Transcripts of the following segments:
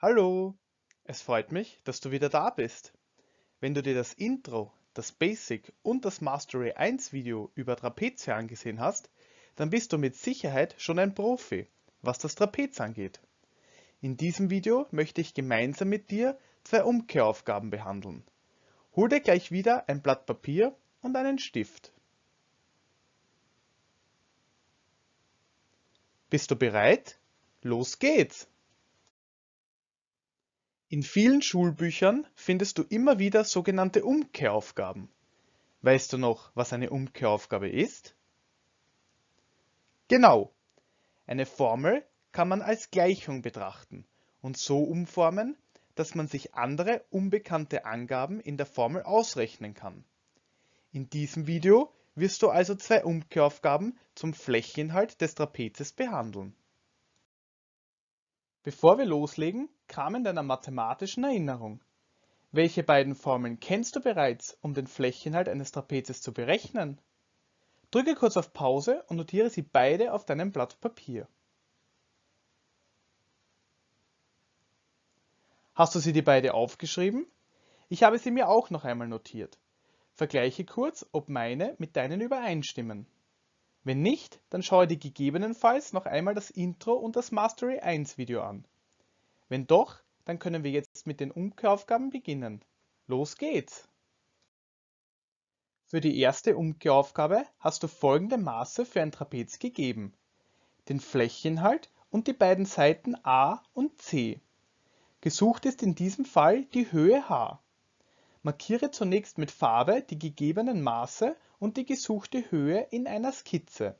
Hallo, es freut mich, dass du wieder da bist. Wenn du dir das Intro, das Basic und das Mastery 1 Video über Trapeze angesehen hast, dann bist du mit Sicherheit schon ein Profi, was das Trapez angeht. In diesem Video möchte ich gemeinsam mit dir zwei Umkehraufgaben behandeln. Hol dir gleich wieder ein Blatt Papier und einen Stift. Bist du bereit? Los geht's! In vielen Schulbüchern findest du immer wieder sogenannte Umkehraufgaben. Weißt du noch, was eine Umkehraufgabe ist? Genau. Eine Formel kann man als Gleichung betrachten und so umformen, dass man sich andere unbekannte Angaben in der Formel ausrechnen kann. In diesem Video wirst du also zwei Umkehraufgaben zum Flächeninhalt des Trapezes behandeln. Bevor wir loslegen, Kramen deiner mathematischen Erinnerung. Welche beiden Formeln kennst du bereits, um den Flächeninhalt eines Trapezes zu berechnen? Drücke kurz auf Pause und notiere sie beide auf deinem Blatt Papier. Hast du sie dir beide aufgeschrieben? Ich habe sie mir auch noch einmal notiert. Vergleiche kurz, ob meine mit deinen übereinstimmen. Wenn nicht, dann schaue dir gegebenenfalls noch einmal das Intro und das Mastery 1 Video an. Wenn doch, dann können wir jetzt mit den Umkehraufgaben beginnen. Los geht's! Für die erste Umkehraufgabe hast du folgende Maße für ein Trapez gegeben. Den Flächeninhalt und die beiden Seiten A und C. Gesucht ist in diesem Fall die Höhe h. Markiere zunächst mit Farbe die gegebenen Maße und die gesuchte Höhe in einer Skizze.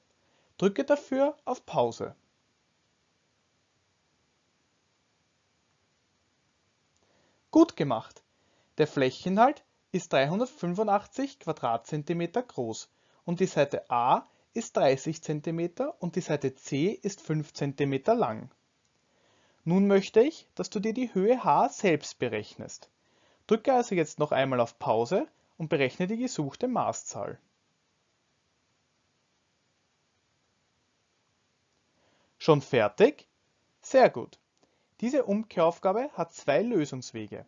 Drücke dafür auf Pause. Gut gemacht! Der Flächeninhalt ist 385 Quadratzentimeter groß und die Seite A ist 30 cm und die Seite C ist 5 cm lang. Nun möchte ich, dass du dir die Höhe h selbst berechnest. Drücke also jetzt noch einmal auf Pause und berechne die gesuchte Maßzahl. Schon fertig? Sehr gut. Diese Umkehraufgabe hat zwei Lösungswege.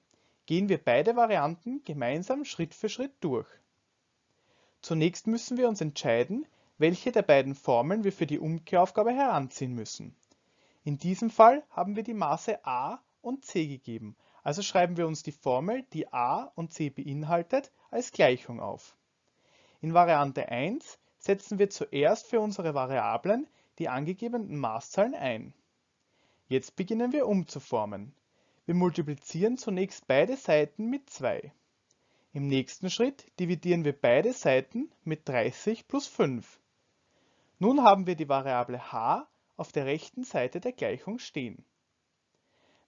Gehen wir beide Varianten gemeinsam Schritt für Schritt durch. Zunächst müssen wir uns entscheiden, welche der beiden Formeln wir für die Umkehraufgabe heranziehen müssen. In diesem Fall haben wir die Maße a und c gegeben, also schreiben wir uns die Formel, die a und c beinhaltet, als Gleichung auf. In Variante 1 setzen wir zuerst für unsere Variablen die angegebenen Maßzahlen ein. Jetzt beginnen wir umzuformen. Wir multiplizieren zunächst beide Seiten mit 2. Im nächsten Schritt dividieren wir beide Seiten mit 30 plus 5. Nun haben wir die Variable h auf der rechten Seite der Gleichung stehen.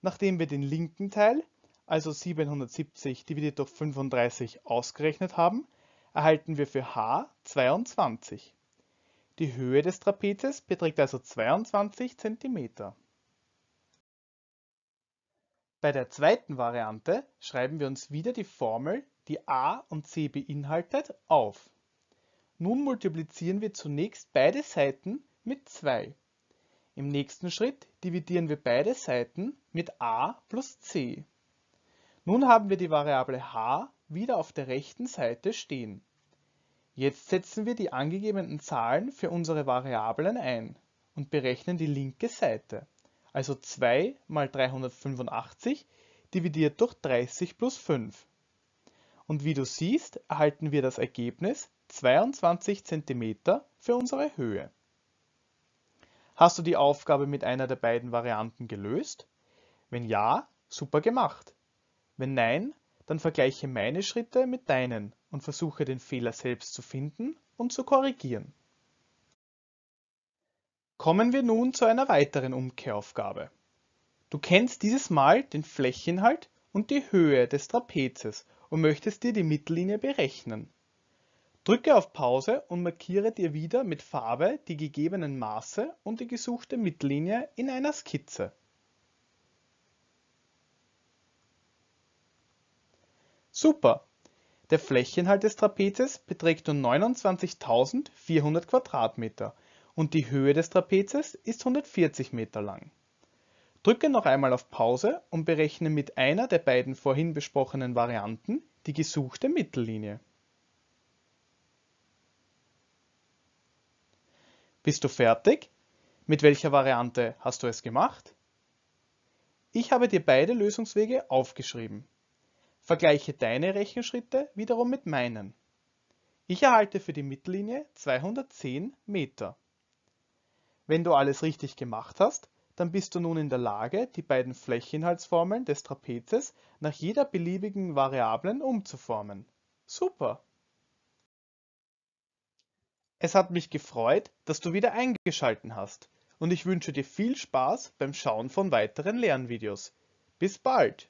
Nachdem wir den linken Teil, also 770 dividiert durch 35 ausgerechnet haben, erhalten wir für h 22. Die Höhe des Trapezes beträgt also 22 cm. Bei der zweiten Variante schreiben wir uns wieder die Formel, die a und c beinhaltet, auf. Nun multiplizieren wir zunächst beide Seiten mit 2. Im nächsten Schritt dividieren wir beide Seiten mit a plus c. Nun haben wir die Variable h wieder auf der rechten Seite stehen. Jetzt setzen wir die angegebenen Zahlen für unsere Variablen ein und berechnen die linke Seite, also 2 mal 385 dividiert durch 30 plus 5. Und wie du siehst, erhalten wir das Ergebnis 22 cm für unsere Höhe. Hast du die Aufgabe mit einer der beiden Varianten gelöst? Wenn ja, super gemacht. Wenn nein, dann vergleiche meine Schritte mit deinen und versuche den Fehler selbst zu finden und zu korrigieren. Kommen wir nun zu einer weiteren Umkehraufgabe. Du kennst dieses Mal den Flächeninhalt und die Höhe des Trapezes und möchtest dir die Mittellinie berechnen. Drücke auf Pause und markiere dir wieder mit Farbe die gegebenen Maße und die gesuchte Mittellinie in einer Skizze. Super! Der Flächeninhalt des Trapezes beträgt nun 29.400 Quadratmeter und die Höhe des Trapezes ist 140 Meter lang. Drücke noch einmal auf Pause und berechne mit einer der beiden vorhin besprochenen Varianten die gesuchte Mittellinie. Bist du fertig? Mit welcher Variante hast du es gemacht? Ich habe dir beide Lösungswege aufgeschrieben. Vergleiche deine Rechenschritte wiederum mit meinen. Ich erhalte für die Mittellinie 210 Meter. Wenn du alles richtig gemacht hast, dann bist du nun in der Lage, die beiden Flächeninhaltsformeln des Trapezes nach jeder beliebigen Variablen umzuformen. Super! Es hat mich gefreut, dass du wieder eingeschalten hast und ich wünsche dir viel Spaß beim Schauen von weiteren Lernvideos. Bis bald!